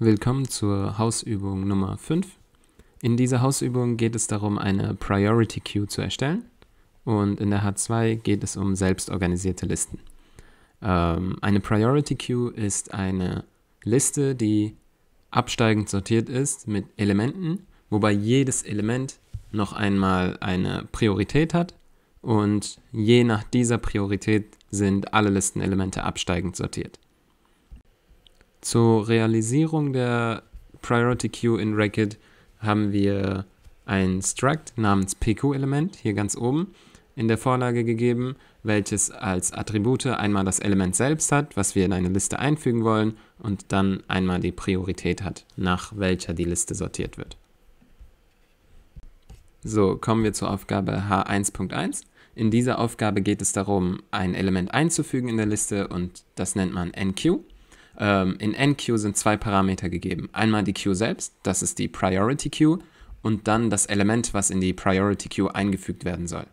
Willkommen zur Hausübung Nummer 5. In dieser Hausübung geht es darum, eine Priority Queue zu erstellen und in der H2 geht es um selbstorganisierte Listen. Ähm, eine Priority Queue ist eine Liste, die absteigend sortiert ist mit Elementen, wobei jedes Element noch einmal eine Priorität hat und je nach dieser Priorität sind alle Listenelemente absteigend sortiert. Zur Realisierung der Priority Queue in Racket haben wir ein Struct namens PQ-Element hier ganz oben in der Vorlage gegeben, welches als Attribute einmal das Element selbst hat, was wir in eine Liste einfügen wollen, und dann einmal die Priorität hat, nach welcher die Liste sortiert wird. So, kommen wir zur Aufgabe H1.1. In dieser Aufgabe geht es darum, ein Element einzufügen in der Liste und das nennt man NQ. Ähm, in NQ sind zwei Parameter gegeben. Einmal die Queue selbst, das ist die Priority Queue, und dann das Element, was in die Priority Queue eingefügt werden soll.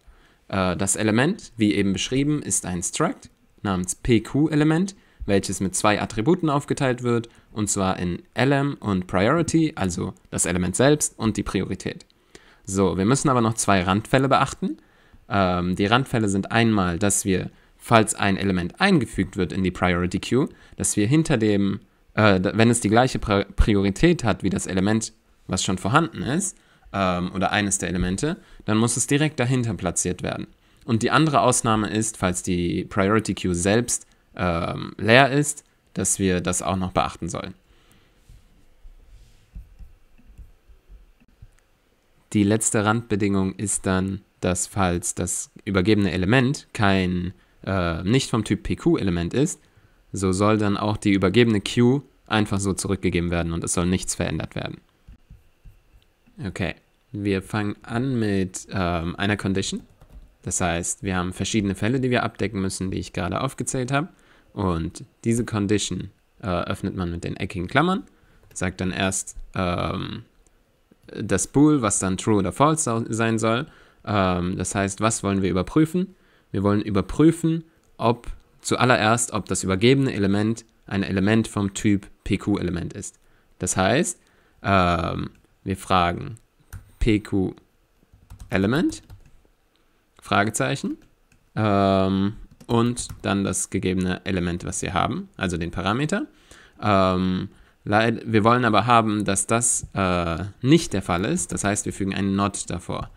Äh, das Element, wie eben beschrieben, ist ein Struct namens PQ-Element, welches mit zwei Attributen aufgeteilt wird, und zwar in LM und Priority, also das Element selbst und die Priorität. So, wir müssen aber noch zwei Randfälle beachten. Ähm, die Randfälle sind einmal, dass wir falls ein Element eingefügt wird in die Priority Queue, dass wir hinter dem, äh, wenn es die gleiche Priorität hat wie das Element, was schon vorhanden ist, ähm, oder eines der Elemente, dann muss es direkt dahinter platziert werden. Und die andere Ausnahme ist, falls die Priority Queue selbst ähm, leer ist, dass wir das auch noch beachten sollen. Die letzte Randbedingung ist dann, dass falls das übergebene Element kein äh, nicht vom Typ PQ-Element ist, so soll dann auch die übergebene Q einfach so zurückgegeben werden und es soll nichts verändert werden. Okay, wir fangen an mit ähm, einer Condition. Das heißt, wir haben verschiedene Fälle, die wir abdecken müssen, die ich gerade aufgezählt habe. Und diese Condition äh, öffnet man mit den eckigen Klammern, sagt dann erst ähm, das Bool, was dann true oder false sein soll. Ähm, das heißt, was wollen wir überprüfen? Wir wollen überprüfen, ob zuallererst, ob das übergebene Element ein Element vom Typ PQ-Element ist. Das heißt, ähm, wir fragen PQ-Element, Fragezeichen, ähm, und dann das gegebene Element, was wir haben, also den Parameter. Ähm, wir wollen aber haben, dass das äh, nicht der Fall ist. Das heißt, wir fügen einen Not davor.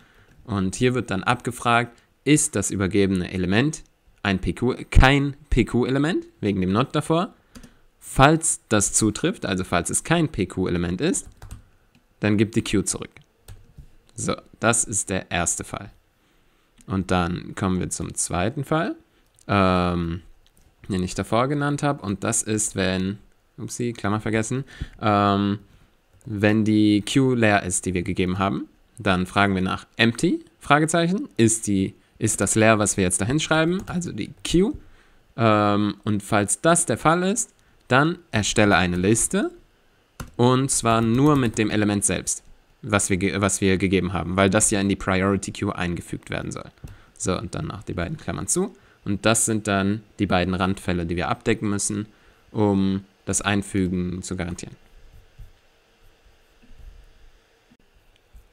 Und hier wird dann abgefragt, ist das übergebene Element ein PQ, kein PQ-Element, wegen dem Not davor. Falls das zutrifft, also falls es kein PQ-Element ist, dann gibt die Q zurück. So, das ist der erste Fall. Und dann kommen wir zum zweiten Fall, ähm, den ich davor genannt habe. Und das ist, wenn, upsie, Klammer vergessen, ähm, wenn die Q leer ist, die wir gegeben haben, dann fragen wir nach empty, Fragezeichen, ist die ist das leer, was wir jetzt da hinschreiben, also die Q. Ähm, und falls das der Fall ist, dann erstelle eine Liste und zwar nur mit dem Element selbst, was wir, was wir gegeben haben, weil das ja in die Priority Queue eingefügt werden soll. So, und dann noch die beiden Klammern zu. Und das sind dann die beiden Randfälle, die wir abdecken müssen, um das Einfügen zu garantieren.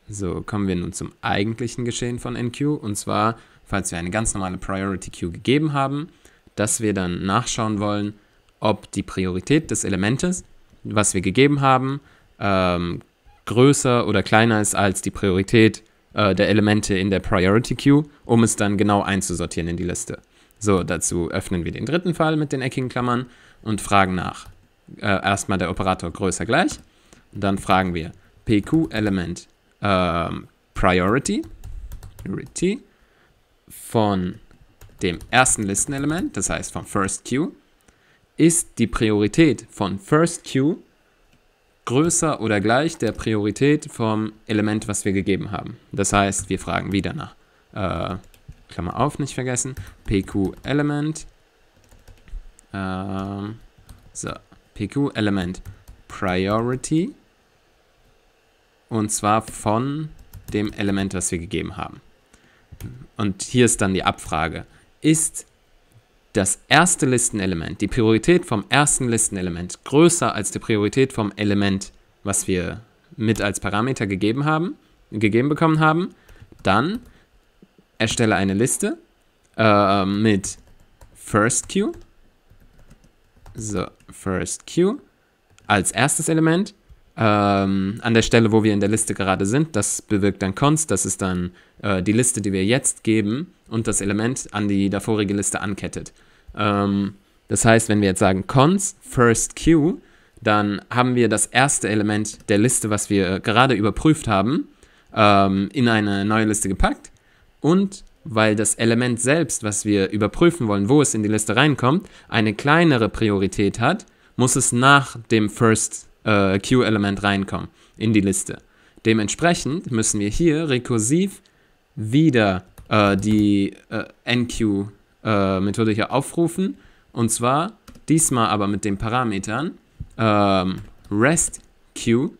So, kommen wir nun zum eigentlichen Geschehen von NQ. Und zwar, falls wir eine ganz normale Priority Queue gegeben haben, dass wir dann nachschauen wollen, ob die Priorität des Elementes, was wir gegeben haben, ähm, größer oder kleiner ist als die Priorität äh, der Elemente in der Priority Queue, um es dann genau einzusortieren in die Liste. So, dazu öffnen wir den dritten Fall mit den eckigen Klammern und fragen nach. Äh, erstmal der Operator größer gleich. Und dann fragen wir pq-Element ähm, Priority, Priority von dem ersten Listenelement, das heißt von First Queue, ist die Priorität von First Queue größer oder gleich der Priorität vom Element, was wir gegeben haben. Das heißt, wir fragen wieder nach, äh, Klammer auf, nicht vergessen, pq-Element, ähm, so, pq-Element Priority und zwar von dem Element, was wir gegeben haben. Und hier ist dann die Abfrage. Ist das erste Listenelement, die Priorität vom ersten Listenelement größer als die Priorität vom Element, was wir mit als Parameter gegeben haben, gegeben bekommen haben, dann erstelle eine Liste äh, mit first queue, so first queue als erstes Element ähm, an der Stelle, wo wir in der Liste gerade sind. Das bewirkt dann const, das ist dann äh, die Liste, die wir jetzt geben und das Element an die davorige Liste ankettet. Ähm, das heißt, wenn wir jetzt sagen const first queue, dann haben wir das erste Element der Liste, was wir gerade überprüft haben, ähm, in eine neue Liste gepackt. Und weil das Element selbst, was wir überprüfen wollen, wo es in die Liste reinkommt, eine kleinere Priorität hat, muss es nach dem First äh, Queue-Element reinkommen in die Liste. Dementsprechend müssen wir hier rekursiv wieder äh, die äh, NQ-Methode äh, hier aufrufen. Und zwar diesmal aber mit den Parametern ähm, REST Q.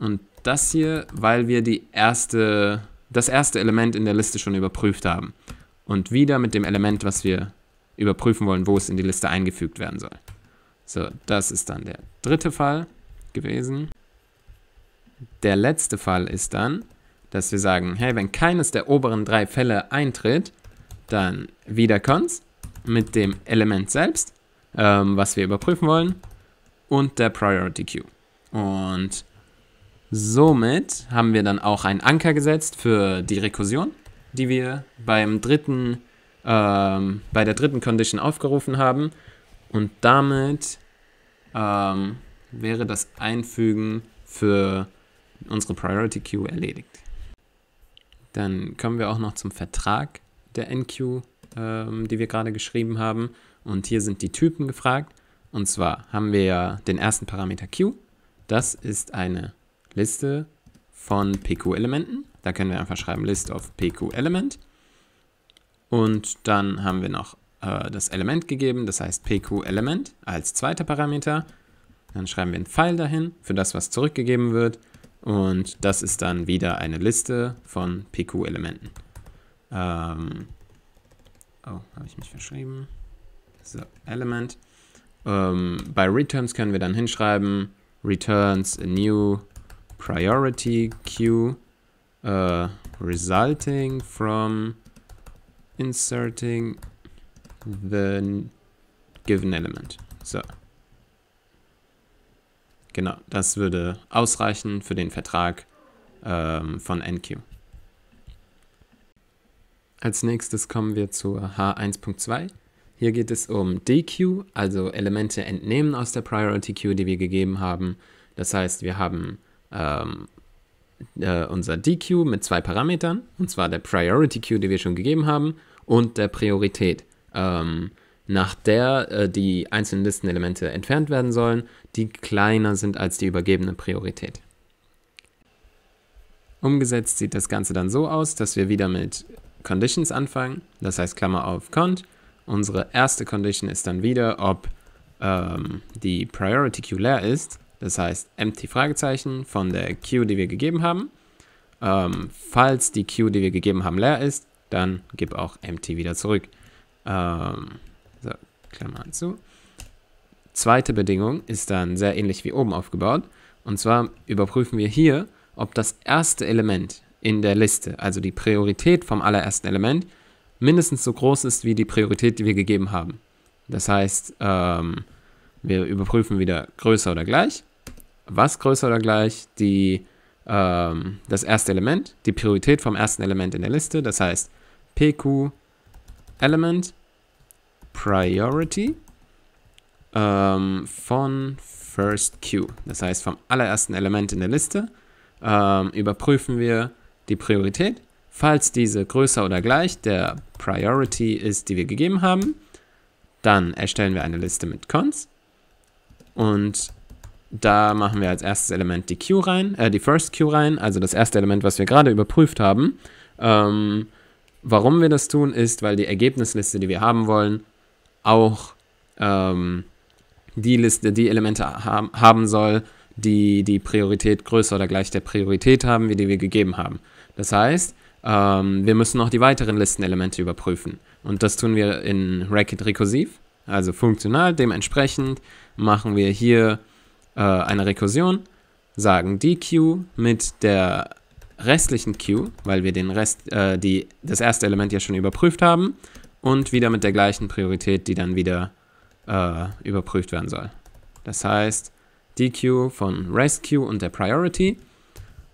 Und das hier, weil wir die erste, das erste Element in der Liste schon überprüft haben. Und wieder mit dem Element, was wir überprüfen wollen, wo es in die Liste eingefügt werden soll. So, das ist dann der dritte Fall gewesen. Der letzte Fall ist dann, dass wir sagen, hey, wenn keines der oberen drei Fälle eintritt, dann wieder cons mit dem Element selbst, ähm, was wir überprüfen wollen, und der Priority Queue. Und somit haben wir dann auch einen Anker gesetzt für die Rekursion, die wir beim dritten, ähm, bei der dritten Condition aufgerufen haben. Und damit ähm, wäre das Einfügen für unsere Priority Queue erledigt. Dann kommen wir auch noch zum Vertrag der NQ, ähm, die wir gerade geschrieben haben. Und hier sind die Typen gefragt. Und zwar haben wir ja den ersten Parameter Q. Das ist eine Liste von PQ-Elementen. Da können wir einfach schreiben List of PQ-Element. Und dann haben wir noch äh, das Element gegeben, das heißt pq-Element als zweiter Parameter. Dann schreiben wir einen Pfeil dahin für das, was zurückgegeben wird. Und das ist dann wieder eine Liste von pq-Elementen. Ähm oh, habe ich mich verschrieben. So, Element. Ähm, bei Returns können wir dann hinschreiben, returns a new priority queue uh, äh, resulting from inserting the given element. So. Genau, das würde ausreichen für den Vertrag ähm, von NQ. Als nächstes kommen wir zur H1.2. Hier geht es um DQ, also Elemente entnehmen aus der Priority Queue, die wir gegeben haben. Das heißt, wir haben ähm, äh, unser DQ mit zwei Parametern, und zwar der Priority Queue, die wir schon gegeben haben, und der Priorität ähm, nach der äh, die einzelnen Listenelemente entfernt werden sollen, die kleiner sind als die übergebene Priorität. Umgesetzt sieht das Ganze dann so aus, dass wir wieder mit Conditions anfangen, das heißt Klammer auf cont. Unsere erste Condition ist dann wieder, ob ähm, die Priority Queue leer ist, das heißt empty Fragezeichen von der Queue, die wir gegeben haben. Ähm, falls die Queue, die wir gegeben haben, leer ist, dann gib auch empty wieder zurück. Ähm, so, Klammern zu. Zweite Bedingung ist dann sehr ähnlich wie oben aufgebaut. Und zwar überprüfen wir hier, ob das erste Element in der Liste, also die Priorität vom allerersten Element, mindestens so groß ist wie die Priorität, die wir gegeben haben. Das heißt, ähm, wir überprüfen wieder größer oder gleich. Was größer oder gleich? Die, ähm, das erste Element, die Priorität vom ersten Element in der Liste. Das heißt, PQ Element Priority ähm, von First Queue. Das heißt, vom allerersten Element in der Liste ähm, überprüfen wir die Priorität. Falls diese größer oder gleich der Priority ist, die wir gegeben haben, dann erstellen wir eine Liste mit Cons und da machen wir als erstes Element die Queue rein, äh, die First Queue rein, also das erste Element, was wir gerade überprüft haben. Ähm, Warum wir das tun, ist, weil die Ergebnisliste, die wir haben wollen, auch ähm, die Liste, die Elemente ha haben soll, die die Priorität größer oder gleich der Priorität haben, wie die wir gegeben haben. Das heißt, ähm, wir müssen auch die weiteren Listenelemente überprüfen. Und das tun wir in Racket rekursiv, also funktional. Dementsprechend machen wir hier äh, eine Rekursion, sagen die Queue mit der restlichen Queue, weil wir den Rest, äh, die, das erste Element ja schon überprüft haben und wieder mit der gleichen Priorität, die dann wieder äh, überprüft werden soll. Das heißt, die Queue von Rest Queue und der Priority,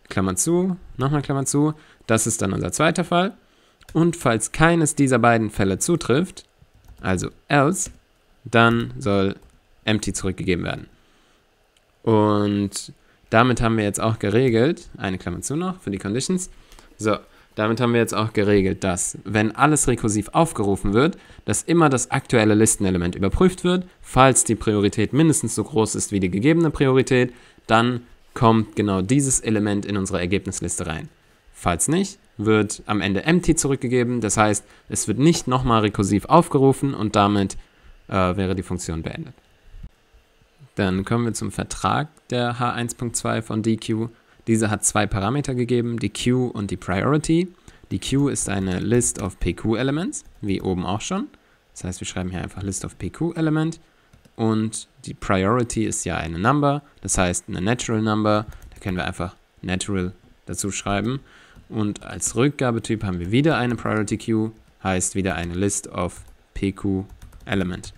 Klammer zu, nochmal Klammer zu, das ist dann unser zweiter Fall. Und falls keines dieser beiden Fälle zutrifft, also else, dann soll empty zurückgegeben werden. Und damit haben wir jetzt auch geregelt, eine Klammer zu noch für die Conditions. So, damit haben wir jetzt auch geregelt, dass, wenn alles rekursiv aufgerufen wird, dass immer das aktuelle Listenelement überprüft wird. Falls die Priorität mindestens so groß ist wie die gegebene Priorität, dann kommt genau dieses Element in unsere Ergebnisliste rein. Falls nicht, wird am Ende empty zurückgegeben. Das heißt, es wird nicht nochmal rekursiv aufgerufen und damit äh, wäre die Funktion beendet. Dann kommen wir zum Vertrag der H1.2 von DQ. Diese hat zwei Parameter gegeben, die Q und die Priority. Die Q ist eine List of PQ Elements, wie oben auch schon. Das heißt, wir schreiben hier einfach List of PQ Element. Und die Priority ist ja eine Number, das heißt eine Natural Number. Da können wir einfach Natural dazu schreiben. Und als Rückgabetyp haben wir wieder eine Priority Q, heißt wieder eine List of PQ Element.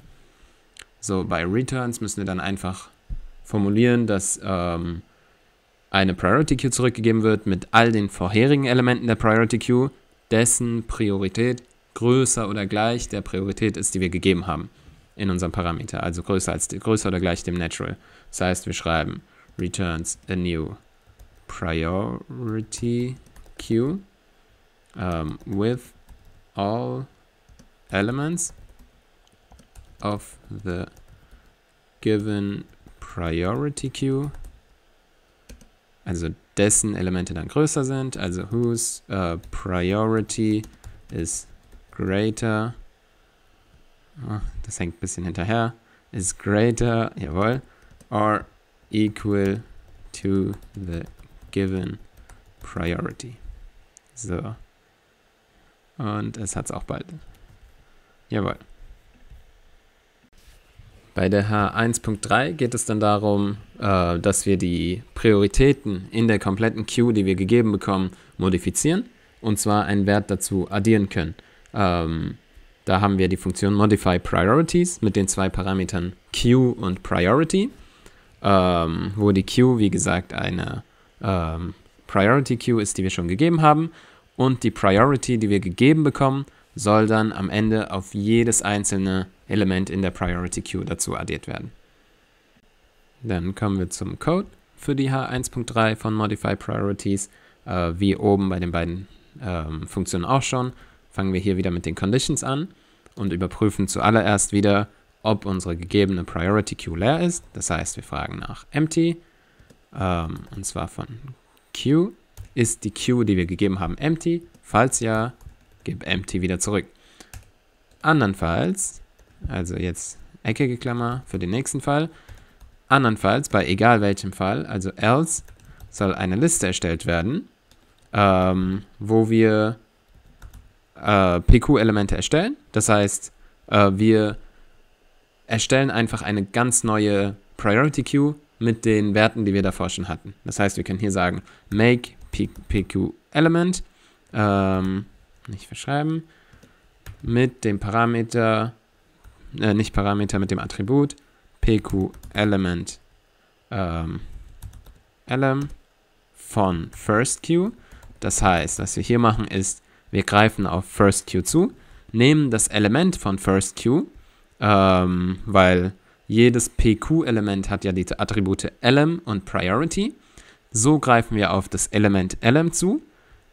So, bei Returns müssen wir dann einfach formulieren, dass ähm, eine Priority Queue zurückgegeben wird mit all den vorherigen Elementen der Priority Queue, dessen Priorität größer oder gleich der Priorität ist, die wir gegeben haben in unserem Parameter, also größer, als, größer oder gleich dem Natural. Das heißt, wir schreiben returns a new priority queue um, ähm, with all elements of the given priority queue, also dessen Elemente dann größer sind, also whose uh, priority is greater, oh, das hängt ein bisschen hinterher, is greater, jawohl, or equal to the given priority. So. Und es hat es auch bald. Jawohl. Bei der H1.3 geht es dann darum, äh, dass wir die Prioritäten in der kompletten Queue, die wir gegeben bekommen, modifizieren und zwar einen Wert dazu addieren können. Ähm, da haben wir die Funktion Modify Priorities mit den zwei Parametern Queue und Priority, ähm, wo die Queue, wie gesagt, eine ähm, Priority Queue ist, die wir schon gegeben haben und die Priority, die wir gegeben bekommen, soll dann am Ende auf jedes einzelne Element in der Priority Queue dazu addiert werden. Dann kommen wir zum Code für die H1.3 von Modify Priorities, äh, wie oben bei den beiden ähm, Funktionen auch schon. Fangen wir hier wieder mit den Conditions an und überprüfen zuallererst wieder, ob unsere gegebene Priority Queue leer ist. Das heißt, wir fragen nach empty, ähm, und zwar von Queue. Ist die Queue, die wir gegeben haben, empty? Falls ja, gebe empty wieder zurück. Andernfalls, also jetzt eckige Klammer für den nächsten Fall, andernfalls bei egal welchem Fall, also else, soll eine Liste erstellt werden, ähm, wo wir äh, PQ-Elemente erstellen. Das heißt, äh, wir erstellen einfach eine ganz neue Priority Queue mit den Werten, die wir davor schon hatten. Das heißt, wir können hier sagen, make PQ Element. Ähm, nicht verschreiben, mit dem Parameter, äh, nicht Parameter, mit dem Attribut pq ähm, elem von firstQ. Das heißt, was wir hier machen ist, wir greifen auf firstQ zu, nehmen das Element von firstQ, ähm, weil jedes PQ-Element hat ja die Attribute lm und priority. So greifen wir auf das Element lm zu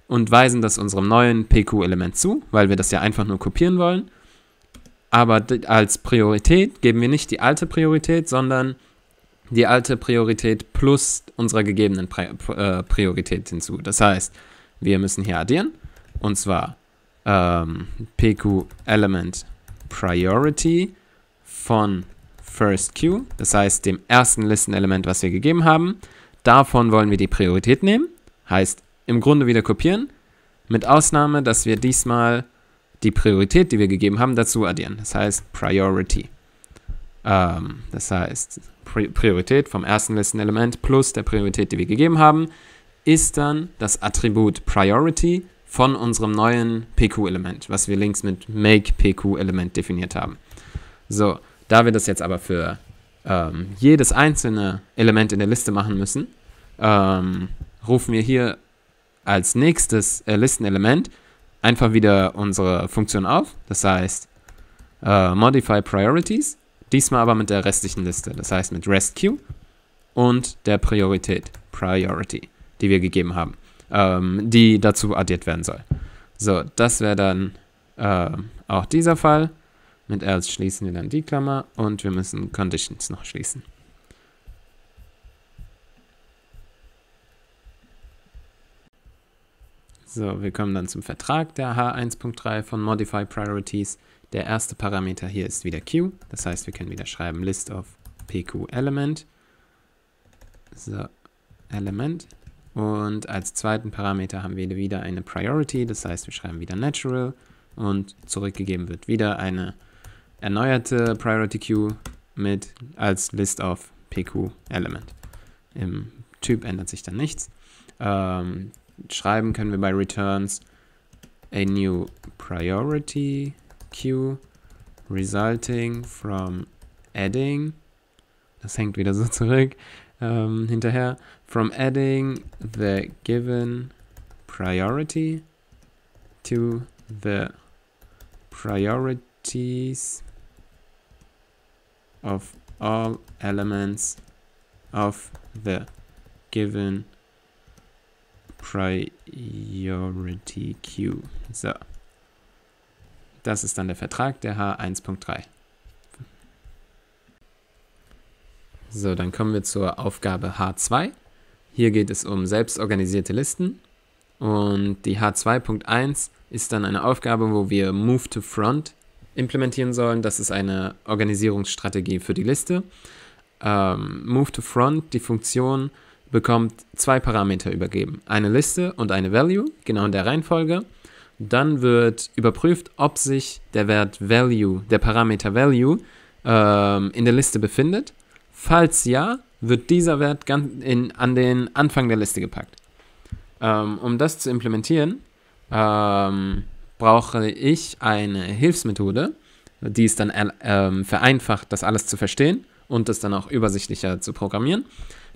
und weisen das unserem neuen PQ-Element zu, weil wir das ja einfach nur kopieren wollen. Aber als Priorität geben wir nicht die alte Priorität, sondern die alte Priorität plus unserer gegebenen äh, Priorität hinzu. Das heißt, wir müssen hier addieren und zwar ähm, PQ Element Priority von First Queue, das heißt dem ersten Listen Element, was wir gegeben haben. Davon wollen wir die Priorität nehmen, heißt im Grunde wieder kopieren, mit Ausnahme, dass wir diesmal die Priorität, die wir gegeben haben, dazu addieren. Das heißt Priority. Ähm, das heißt, Priorität vom ersten Listenelement plus der Priorität, die wir gegeben haben, ist dann das Attribut Priority von unserem neuen PQ-Element, was wir links mit makepq element definiert haben. So, da wir das jetzt aber für ähm, jedes einzelne Element in der Liste machen müssen, ähm, rufen wir hier als nächstes äh, Listenelement einfach wieder unsere Funktion auf. Das heißt, äh, modify priorities. Diesmal aber mit der restlichen Liste. Das heißt mit rescue und der Priorität, priority, die wir gegeben haben, ähm, die dazu addiert werden soll. So, das wäre dann äh, auch dieser Fall. Mit else schließen wir dann die Klammer und wir müssen conditions noch schließen. So, wir kommen dann zum Vertrag der H1.3 von Modify Priorities. Der erste Parameter hier ist wieder Q. Das heißt, wir können wieder schreiben List of PQ Element. So, Element. Und als zweiten Parameter haben wir wieder eine Priority. Das heißt, wir schreiben wieder Natural. Und zurückgegeben wird wieder eine erneuerte Priority Queue mit als List of PQ Element. Im Typ ändert sich dann nichts. Ähm, schreiben können wir bei returns a new priority queue resulting from adding. Das hängt wieder so zurück ähm, hinterher. From adding the given priority to the priorities of all elements of the given priority Priority Queue. So. Das ist dann der Vertrag der H1.3. So, dann kommen wir zur Aufgabe H2. Hier geht es um selbstorganisierte Listen. Und die H2.1 ist dann eine Aufgabe, wo wir Move to Front implementieren sollen. Das ist eine Organisierungsstrategie für die Liste. Ähm, Move to Front, die Funktion bekommt zwei Parameter übergeben, eine Liste und eine Value, genau in der Reihenfolge. Dann wird überprüft, ob sich der Wert Value, der Parameter Value, ähm, in der Liste befindet. Falls ja, wird dieser Wert ganz in, an den Anfang der Liste gepackt. Ähm, um das zu implementieren, ähm, brauche ich eine Hilfsmethode, die es dann ähm, vereinfacht, das alles zu verstehen und es dann auch übersichtlicher zu programmieren.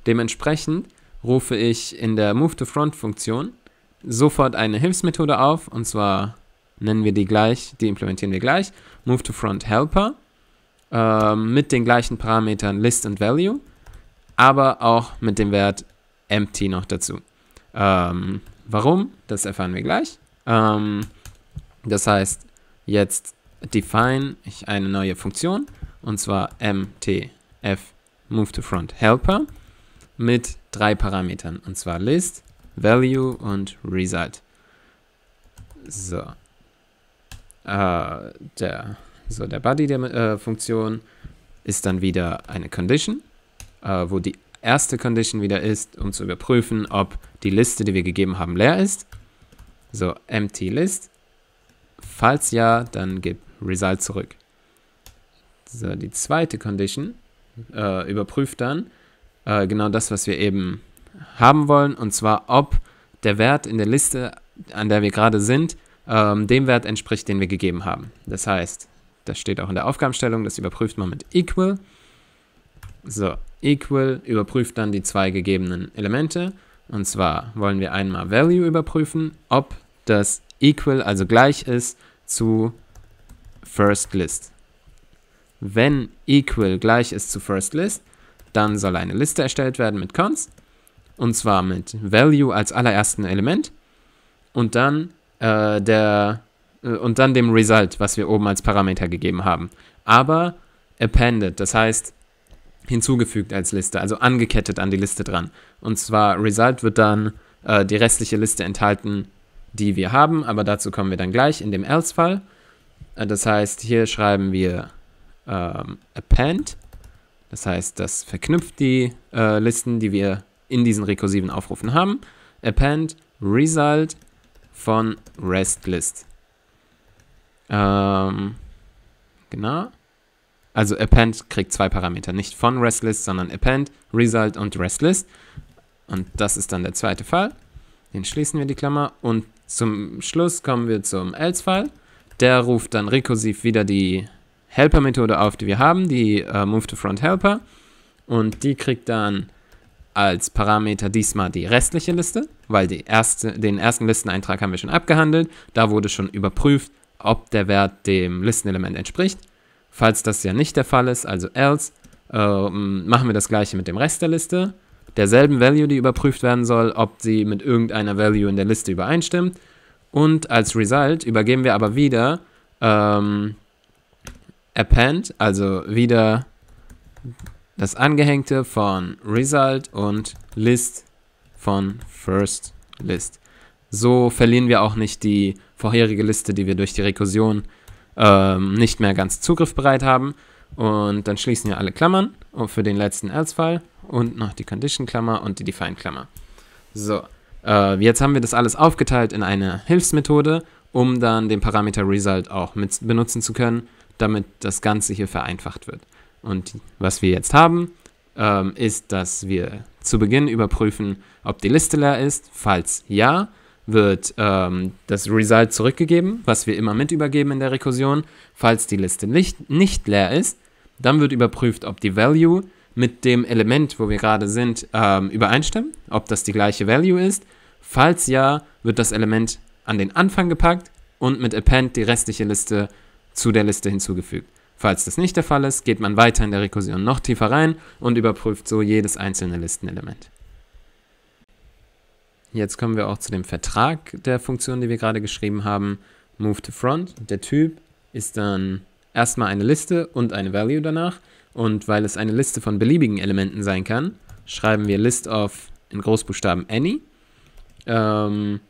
Dementsprechend rufe ich in der Move-to-Front-Funktion sofort eine Hilfsmethode auf, und zwar nennen wir die gleich, die implementieren wir gleich, Move-to-Front-Helper äh, mit den gleichen Parametern List und Value, aber auch mit dem Wert Empty noch dazu. Ähm, warum? Das erfahren wir gleich. Ähm, das heißt, jetzt define ich eine neue Funktion, und zwar mtf move to front helper mit drei Parametern. Und zwar List, Value und Result. So. Uh, der, so der Body der äh, Funktion ist dann wieder eine Condition, äh, wo die erste Condition wieder ist, um zu überprüfen, ob die Liste, die wir gegeben haben, leer ist. So, empty list. Falls ja, dann gib result zurück. So, die zweite Condition äh, überprüft dann, äh, genau das, was wir eben haben wollen, und zwar ob der Wert in der Liste, an der wir gerade sind, ähm, dem Wert entspricht, den wir gegeben haben. Das heißt, das steht auch in der Aufgabenstellung, das überprüft man mit equal. So, equal überprüft dann die zwei gegebenen Elemente. Und zwar wollen wir einmal value überprüfen, ob das equal, also gleich ist, zu first list. Wenn equal gleich ist zu first list, dann soll eine Liste erstellt werden mit Cons. Und zwar mit Value als allerersten Element. Und dann äh, der äh, und dann dem Result, was wir oben als Parameter gegeben haben. Aber appended, das heißt hinzugefügt als Liste, also angekettet an die Liste dran. Und zwar Result wird dann äh, die restliche Liste enthalten, die wir haben, aber dazu kommen wir dann gleich in dem else-Fall. Äh, das heißt, hier schreiben wir ähm, append das heißt, das verknüpft die äh, Listen, die wir in diesen rekursiven Aufrufen haben. Append Result von RestList. Ähm, genau. Also append kriegt zwei Parameter, nicht von RESTList, sondern append, result und RESTList. Und das ist dann der zweite Fall. Den schließen wir die Klammer und zum Schluss kommen wir zum else-Fall. Der ruft dann rekursiv wieder die Helper-Methode auf, die wir haben, die äh, Move to Front Helper. Und die kriegt dann als Parameter diesmal die restliche Liste, weil die erste, den ersten Listeneintrag haben wir schon abgehandelt. Da wurde schon überprüft, ob der Wert dem Listenelement entspricht. Falls das ja nicht der Fall ist, also else, äh, machen wir das gleiche mit dem Rest der Liste. Derselben Value, die überprüft werden soll, ob sie mit irgendeiner Value in der Liste übereinstimmt. Und als Result übergeben wir aber wieder ähm, Append, also wieder das Angehängte von Result und List von First List. So verlieren wir auch nicht die vorherige Liste, die wir durch die Rekursion ähm, nicht mehr ganz zugriffbereit haben. Und dann schließen wir alle Klammern für den letzten Else-Fall und noch die Condition-Klammer und die Define-Klammer. So, äh, jetzt haben wir das alles aufgeteilt in eine Hilfsmethode, um dann den Parameter Result auch mit benutzen zu können damit das Ganze hier vereinfacht wird. Und was wir jetzt haben, ähm, ist, dass wir zu Beginn überprüfen, ob die Liste leer ist. Falls ja, wird ähm, das Result zurückgegeben, was wir immer mit übergeben in der Rekursion. Falls die Liste nicht, nicht leer ist, dann wird überprüft, ob die Value mit dem Element, wo wir gerade sind, ähm, übereinstimmt, ob das die gleiche Value ist. Falls ja, wird das Element an den Anfang gepackt und mit Append die restliche Liste zu der Liste hinzugefügt. Falls das nicht der Fall ist, geht man weiter in der Rekursion noch tiefer rein und überprüft so jedes einzelne Listenelement. Jetzt kommen wir auch zu dem Vertrag der Funktion, die wir gerade geschrieben haben. Move to Front. Der Typ ist dann erstmal eine Liste und eine Value danach. Und weil es eine Liste von beliebigen Elementen sein kann, schreiben wir list of in Großbuchstaben any ähm,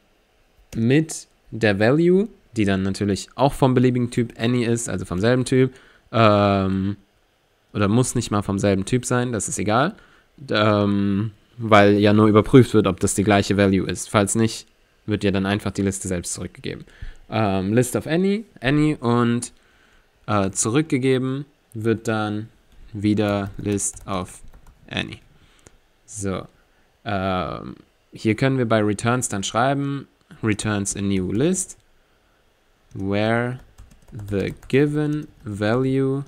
mit der Value die dann natürlich auch vom beliebigen Typ Any ist, also vom selben Typ. Ähm, oder muss nicht mal vom selben Typ sein, das ist egal. Ähm, weil ja nur überprüft wird, ob das die gleiche Value ist. Falls nicht, wird ja dann einfach die Liste selbst zurückgegeben. Ähm, List of Any, Any und äh, zurückgegeben wird dann wieder List of Any. So. Ähm, hier können wir bei Returns dann schreiben, Returns a new list where the given value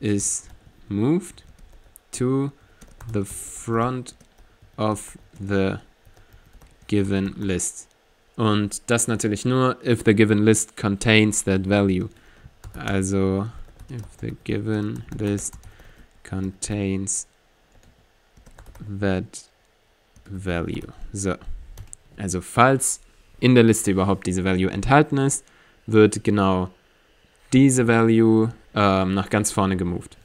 is moved to the front of the given list. Und das natürlich nur, if the given list contains that value. Also, if the given list contains that value. So, also falls in der Liste überhaupt diese Value enthalten ist, wird genau diese Value ähm, nach ganz vorne gemoved.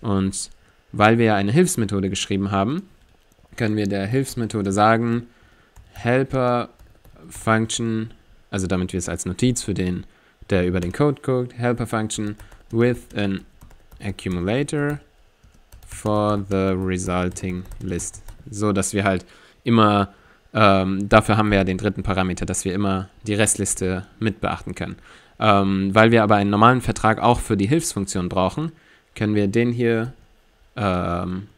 Und weil wir ja eine Hilfsmethode geschrieben haben, können wir der Hilfsmethode sagen, helper function, also damit wir es als Notiz für den, der über den Code guckt, helper function with an accumulator for the resulting list. So dass wir halt immer ähm, dafür haben wir ja den dritten Parameter, dass wir immer die Restliste mit beachten können. Ähm, weil wir aber einen normalen Vertrag auch für die Hilfsfunktion brauchen, können wir den hier ähm,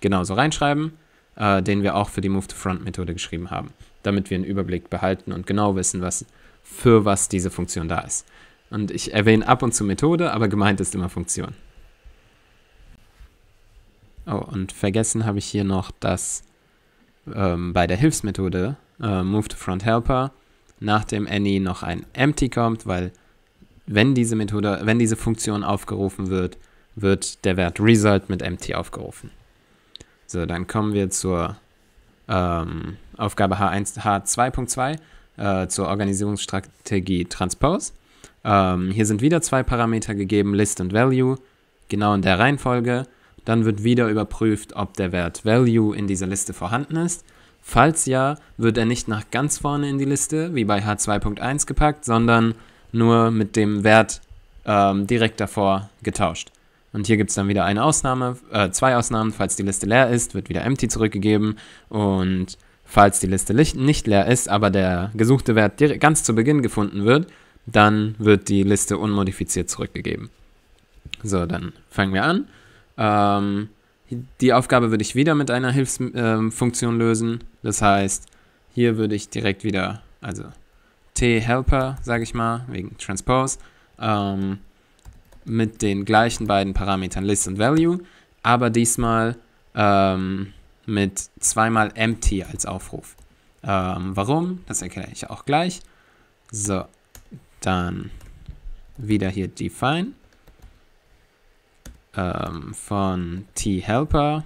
genauso reinschreiben, äh, den wir auch für die Move-to-Front-Methode geschrieben haben, damit wir einen Überblick behalten und genau wissen, was für was diese Funktion da ist. Und ich erwähne ab und zu Methode, aber gemeint ist immer Funktion. Oh, und vergessen habe ich hier noch, dass ähm, bei der Hilfsmethode äh, Move to Front Helper nach dem Any noch ein Empty kommt, weil wenn diese Methode, wenn diese Funktion aufgerufen wird, wird der Wert Result mit Empty aufgerufen. So, dann kommen wir zur ähm, Aufgabe H1, H2.2 äh, zur Organisierungsstrategie Transpose. Ähm, hier sind wieder zwei Parameter gegeben, List und Value, genau in der Reihenfolge. Dann wird wieder überprüft, ob der Wert Value in dieser Liste vorhanden ist. Falls ja, wird er nicht nach ganz vorne in die Liste, wie bei H2.1 gepackt, sondern nur mit dem Wert ähm, direkt davor getauscht. Und hier gibt es dann wieder eine Ausnahme, äh, zwei Ausnahmen. Falls die Liste leer ist, wird wieder empty zurückgegeben. Und falls die Liste nicht leer ist, aber der gesuchte Wert ganz zu Beginn gefunden wird, dann wird die Liste unmodifiziert zurückgegeben. So, dann fangen wir an. Ähm, die Aufgabe würde ich wieder mit einer Hilfsfunktion äh, lösen. Das heißt, hier würde ich direkt wieder, also t-helper, sage ich mal, wegen transpose, ähm, mit den gleichen beiden Parametern list und value, aber diesmal ähm, mit zweimal empty als Aufruf. Ähm, warum? Das erkläre ich auch gleich. So, dann wieder hier define ähm, von T-Helper,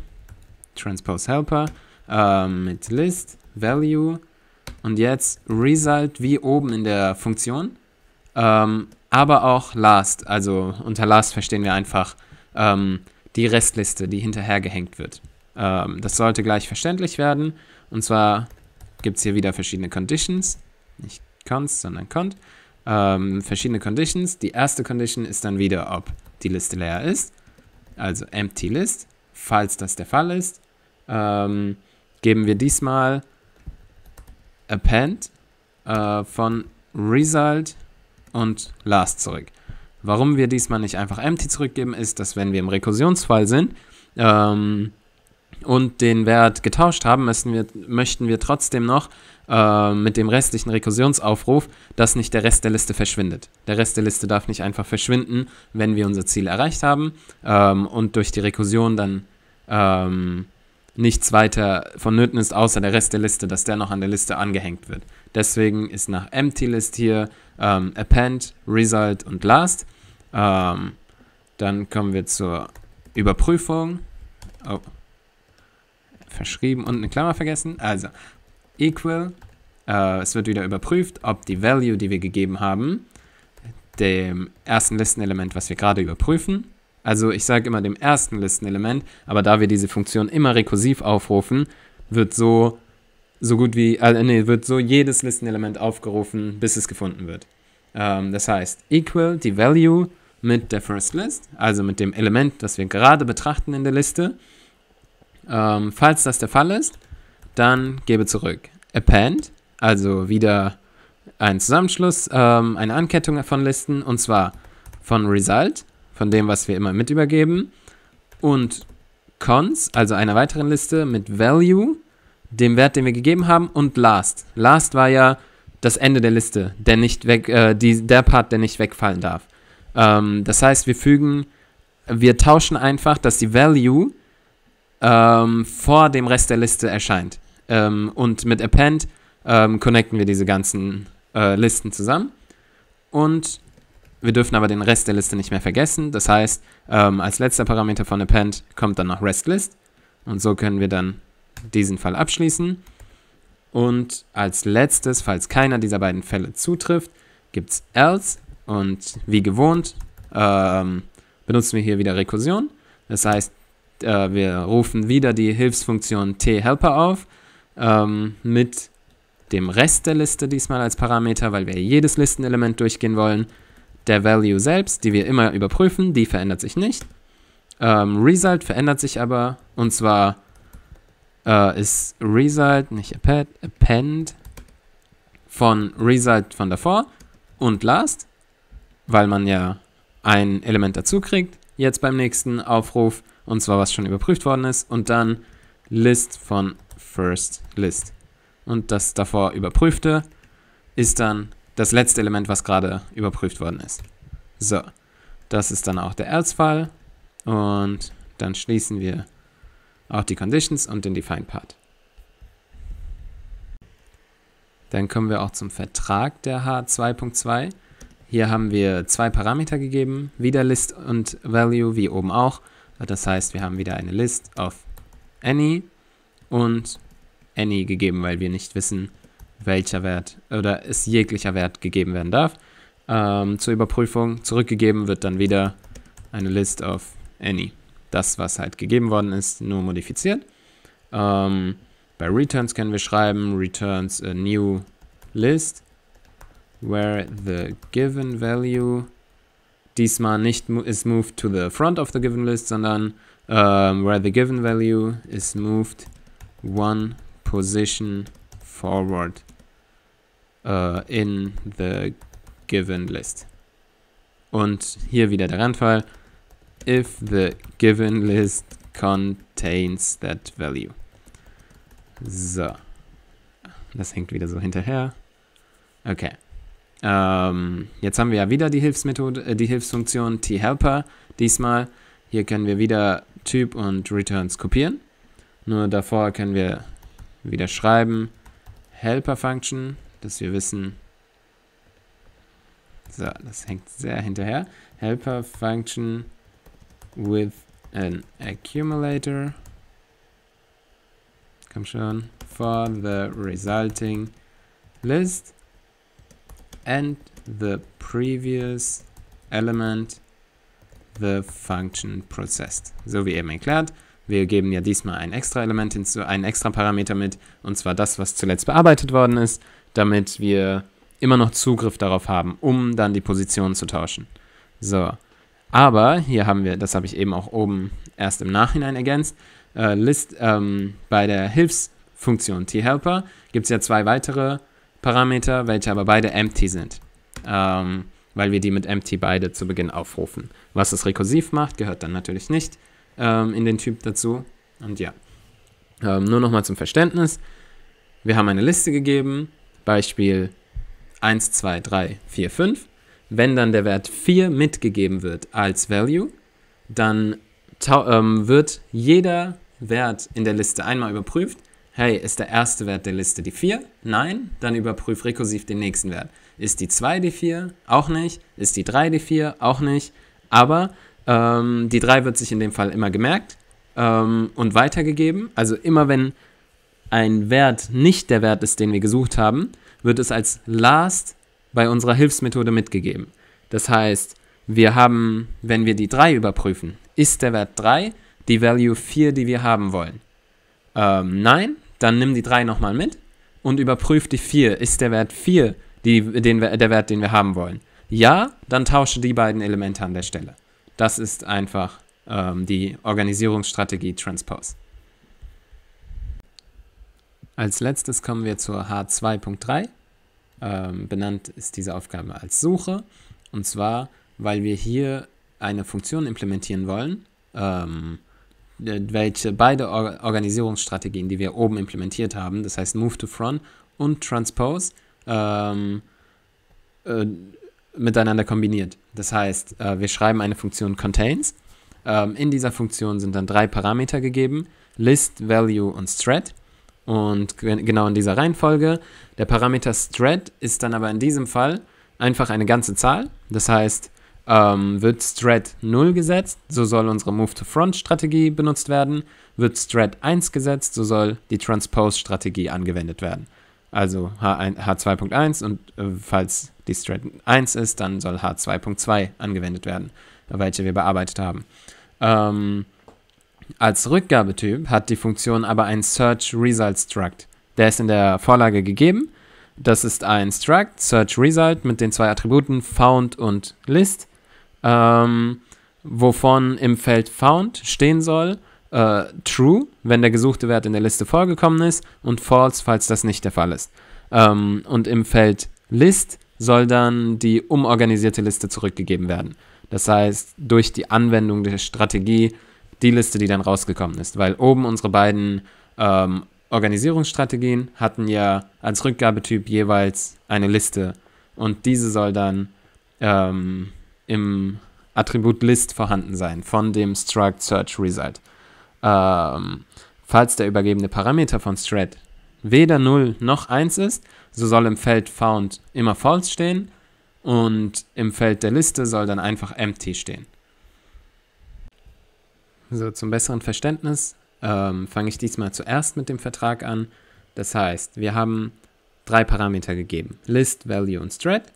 Transpose Helper, ähm, mit List, Value und jetzt Result wie oben in der Funktion, ähm, aber auch Last. Also unter Last verstehen wir einfach ähm, die Restliste, die hinterhergehängt gehängt wird. Ähm, das sollte gleich verständlich werden. Und zwar gibt es hier wieder verschiedene Conditions. Nicht const, sondern cont. Ähm, verschiedene Conditions. Die erste Condition ist dann wieder, ob die Liste leer ist also empty list. Falls das der Fall ist, ähm, geben wir diesmal append äh, von result und last zurück. Warum wir diesmal nicht einfach empty zurückgeben, ist, dass wenn wir im Rekursionsfall sind, ähm, und den Wert getauscht haben, müssen wir, möchten wir trotzdem noch äh, mit dem restlichen Rekursionsaufruf, dass nicht der Rest der Liste verschwindet. Der Rest der Liste darf nicht einfach verschwinden, wenn wir unser Ziel erreicht haben ähm, und durch die Rekursion dann ähm, nichts weiter vonnöten ist, außer der Rest der Liste, dass der noch an der Liste angehängt wird. Deswegen ist nach Empty List hier ähm, Append, Result und Last. Ähm, dann kommen wir zur Überprüfung. Oh, geschrieben und eine Klammer vergessen. Also, equal, äh, es wird wieder überprüft, ob die Value, die wir gegeben haben, dem ersten Listenelement, was wir gerade überprüfen, also ich sage immer dem ersten Listenelement, aber da wir diese Funktion immer rekursiv aufrufen, wird so so gut wie, äh, nee, wird so jedes Listenelement aufgerufen, bis es gefunden wird. Ähm, das heißt, equal die Value mit der First List, also mit dem Element, das wir gerade betrachten in der Liste, ähm, falls das der Fall ist, dann gebe zurück. Append, also wieder ein Zusammenschluss, ähm, eine Ankettung von Listen und zwar von Result, von dem, was wir immer mit übergeben, und Cons, also einer weiteren Liste mit Value, dem Wert, den wir gegeben haben, und Last. Last war ja das Ende der Liste, der, nicht weg, äh, die, der Part, der nicht wegfallen darf. Ähm, das heißt, wir fügen, wir tauschen einfach, dass die Value ähm, vor dem Rest der Liste erscheint. Ähm, und mit Append ähm, connecten wir diese ganzen äh, Listen zusammen. Und wir dürfen aber den Rest der Liste nicht mehr vergessen. Das heißt, ähm, als letzter Parameter von Append kommt dann noch RestList. Und so können wir dann diesen Fall abschließen. Und als letztes, falls keiner dieser beiden Fälle zutrifft, gibt es else. Und wie gewohnt ähm, benutzen wir hier wieder Rekursion. Das heißt, äh, wir rufen wieder die Hilfsfunktion thelper auf ähm, mit dem Rest der Liste diesmal als Parameter, weil wir jedes Listenelement durchgehen wollen. Der Value selbst, die wir immer überprüfen, die verändert sich nicht. Ähm, Result verändert sich aber und zwar äh, ist Result, nicht append, append von Result von davor und Last, weil man ja ein Element dazu kriegt, jetzt beim nächsten Aufruf und zwar, was schon überprüft worden ist. Und dann List von First List. Und das davor überprüfte ist dann das letzte Element, was gerade überprüft worden ist. So, das ist dann auch der Else-Fall. Und dann schließen wir auch die Conditions und den Define-Part. Dann kommen wir auch zum Vertrag der H2.2. Hier haben wir zwei Parameter gegeben, wieder List und Value, wie oben auch. Das heißt, wir haben wieder eine List of any und any gegeben, weil wir nicht wissen, welcher Wert oder es jeglicher Wert gegeben werden darf. Ähm, zur Überprüfung zurückgegeben wird dann wieder eine List of any. Das, was halt gegeben worden ist, nur modifiziert. Ähm, bei returns können wir schreiben returns a new list where the given value diesmal nicht is moved to the front of the given list, sondern um, ähm, where the given value is moved one position forward uh, in the given list. Und hier wieder der Randfall. If the given list contains that value. So. Das hängt wieder so hinterher. Okay. Ähm, jetzt haben wir ja wieder die Hilfsmethode, äh, die Hilfsfunktion tHelper. Diesmal hier können wir wieder Typ und Returns kopieren. Nur davor können wir wieder schreiben Helper Function, dass wir wissen. So, das hängt sehr hinterher. Helper Function with an accumulator. Komm schon. For the resulting list and the previous element the function processed. So wie eben erklärt, wir geben ja diesmal ein extra Element hinzu, einen extra Parameter mit, und zwar das, was zuletzt bearbeitet worden ist, damit wir immer noch Zugriff darauf haben, um dann die Position zu tauschen. So, aber hier haben wir, das habe ich eben auch oben erst im Nachhinein ergänzt, äh, List ähm, bei der Hilfsfunktion thelper gibt es ja zwei weitere Parameter, welche aber beide empty sind, ähm, weil wir die mit empty beide zu Beginn aufrufen. Was es rekursiv macht, gehört dann natürlich nicht ähm, in den Typ dazu. Und ja, ähm, nur nochmal zum Verständnis. Wir haben eine Liste gegeben, Beispiel 1, 2, 3, 4, 5. Wenn dann der Wert 4 mitgegeben wird als Value, dann ähm, wird jeder Wert in der Liste einmal überprüft hey, ist der erste Wert der Liste die 4? Nein, dann überprüf rekursiv den nächsten Wert. Ist die 2 die 4? Auch nicht. Ist die 3 die 4? Auch nicht. Aber ähm, die 3 wird sich in dem Fall immer gemerkt ähm, und weitergegeben. Also immer wenn ein Wert nicht der Wert ist, den wir gesucht haben, wird es als last bei unserer Hilfsmethode mitgegeben. Das heißt, wir haben, wenn wir die 3 überprüfen, ist der Wert 3 die Value 4, die wir haben wollen? Ähm, nein, dann nimm die 3 nochmal mit und überprüf die 4. Ist der Wert 4 die, den, der Wert, den wir haben wollen? Ja, dann tausche die beiden Elemente an der Stelle. Das ist einfach ähm, die Organisierungsstrategie Transpose. Als letztes kommen wir zur H2.3. Ähm, benannt ist diese Aufgabe als Suche. Und zwar, weil wir hier eine Funktion implementieren wollen, ähm, äh, welche beide Or Organisierungsstrategien, die wir oben implementiert haben, das heißt Move to Front und Transpose, ähm, äh, miteinander kombiniert. Das heißt, äh, wir schreiben eine Funktion Contains. Ähm, in dieser Funktion sind dann drei Parameter gegeben: List, Value und Thread. Und genau in dieser Reihenfolge. Der Parameter Thread ist dann aber in diesem Fall einfach eine ganze Zahl. Das heißt, ähm, wird Strat 0 gesetzt, so soll unsere Move-to-Front-Strategie benutzt werden. Wird Strat 1 gesetzt, so soll die Transpose-Strategie angewendet werden. Also H2.1 und äh, falls die Strat 1 ist, dann soll H2.2 angewendet werden, welche wir bearbeitet haben. Ähm, als Rückgabetyp hat die Funktion aber ein Search Result Struct. Der ist in der Vorlage gegeben. Das ist ein Struct, Search Result mit den zwei Attributen Found und List ähm, wovon im Feld Found stehen soll äh, True, wenn der gesuchte Wert in der Liste vorgekommen ist und False, falls das nicht der Fall ist. Ähm, und im Feld List soll dann die umorganisierte Liste zurückgegeben werden. Das heißt, durch die Anwendung der Strategie die Liste, die dann rausgekommen ist. Weil oben unsere beiden ähm, Organisierungsstrategien hatten ja als Rückgabetyp jeweils eine Liste. Und diese soll dann ähm, im Attribut List vorhanden sein von dem Struct Search Result. Ähm, falls der übergebene Parameter von Strat weder 0 noch 1 ist, so soll im Feld Found immer False stehen und im Feld der Liste soll dann einfach Empty stehen. So, zum besseren Verständnis ähm, fange ich diesmal zuerst mit dem Vertrag an. Das heißt, wir haben drei Parameter gegeben, List, Value und Strat.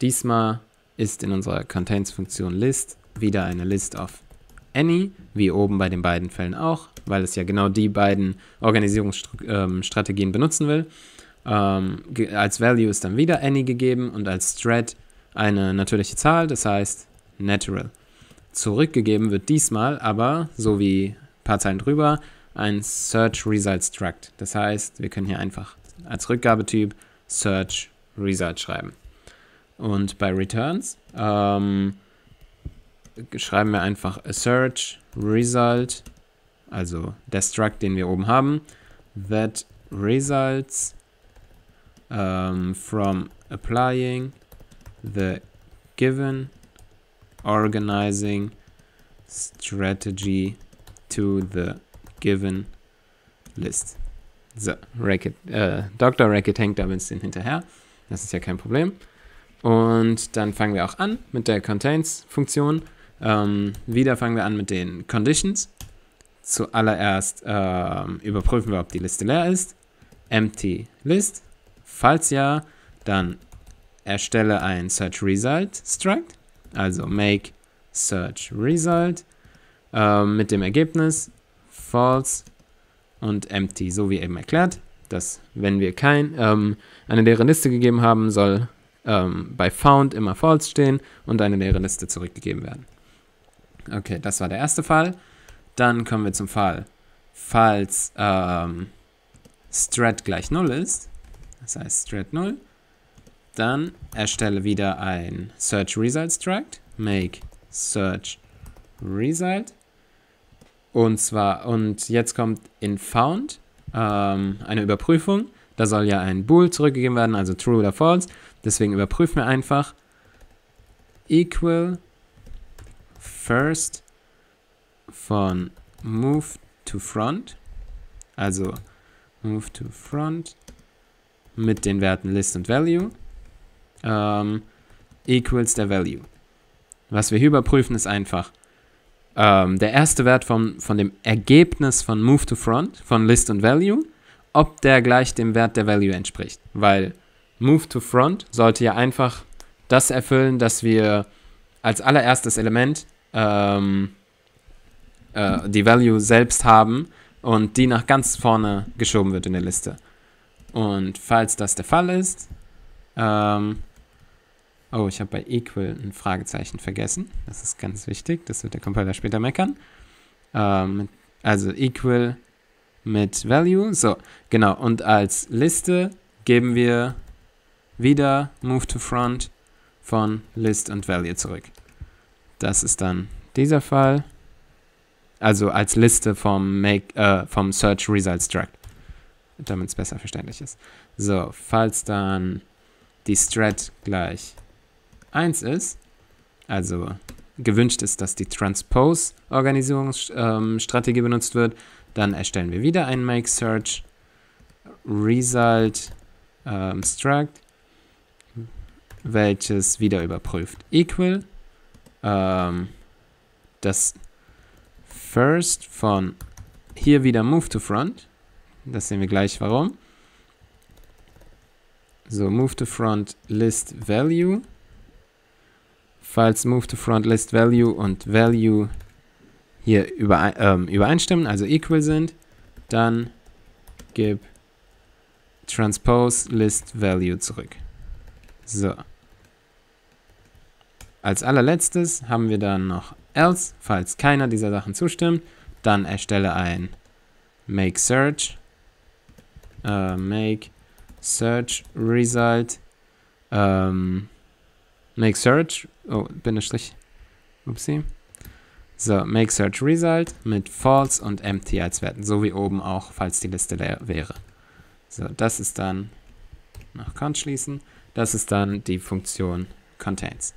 Diesmal ist in unserer Contains-Funktion List wieder eine List of any, wie oben bei den beiden Fällen auch, weil es ja genau die beiden Organisierungsstrategien ähm, benutzen will. Ähm, als Value ist dann wieder any gegeben und als Strat eine natürliche Zahl, das heißt natural. Zurückgegeben wird diesmal aber, so wie ein paar Zeilen drüber, ein Search Result Struct. Das heißt, wir können hier einfach als Rückgabetyp Search Result schreiben. Und bei Returns ähm, schreiben wir einfach a search result, also der Struct, den wir oben haben, that results um, ähm, from applying the given organizing strategy to the given list. So, Racket, äh, Dr. Racket hängt da ein bisschen hinterher. Das ist ja kein Problem. Und dann fangen wir auch an mit der Contains-Funktion. Ähm, wieder fangen wir an mit den Conditions. Zuallererst ähm, überprüfen wir, ob die Liste leer ist. Empty List. Falls ja, dann erstelle ein Search Result Struct. Also make Search Result ähm, mit dem Ergebnis false und empty, so wie eben erklärt, dass wenn wir kein, ähm, eine leere Liste gegeben haben, soll ähm, bei found immer false stehen und eine leere Liste zurückgegeben werden. Okay, das war der erste Fall. Dann kommen wir zum Fall, falls ähm, strat gleich 0 ist, das heißt strat 0, dann erstelle wieder ein search Result Struct, make search result und zwar, und jetzt kommt in found ähm, eine Überprüfung. Da soll ja ein Bool zurückgegeben werden, also true oder false. Deswegen überprüfen wir einfach equal first von move to front, also move to front mit den Werten list und value ähm, equals der value. Was wir hier überprüfen ist einfach ähm, der erste Wert von, von dem Ergebnis von move to front von list und value, ob der gleich dem Wert der value entspricht, weil Move to Front sollte ja einfach das erfüllen, dass wir als allererstes Element ähm, äh, die Value selbst haben und die nach ganz vorne geschoben wird in der Liste. Und falls das der Fall ist, ähm, oh, ich habe bei Equal ein Fragezeichen vergessen. Das ist ganz wichtig, das wird der Compiler später meckern. Ähm, also Equal mit Value, so, genau. Und als Liste geben wir wieder Move to Front von List und Value zurück. Das ist dann dieser Fall. Also als Liste vom, Make, äh, vom Search Result Struct. Damit es besser verständlich ist. So, falls dann die Strat gleich 1 ist, also gewünscht ist, dass die Transpose-Organisierungsstrategie ähm, benutzt wird, dann erstellen wir wieder ein Make Search Result ähm, Struct welches wieder überprüft. Equal ähm, das First von hier wieder Move to Front. Das sehen wir gleich warum. So, Move to Front List Value. Falls Move to Front List Value und Value hier überein, ähm, übereinstimmen, also equal sind, dann gib Transpose List Value zurück. So. Als allerletztes haben wir dann noch else, falls keiner dieser Sachen zustimmt. Dann erstelle ein make search, äh, make search result, ähm, make search, oh, Bindestrich, upsie. So, make search result mit false und empty als Werten, so wie oben auch, falls die Liste leer wäre. So, das ist dann, nach Kant schließen. Das ist dann die Funktion contains.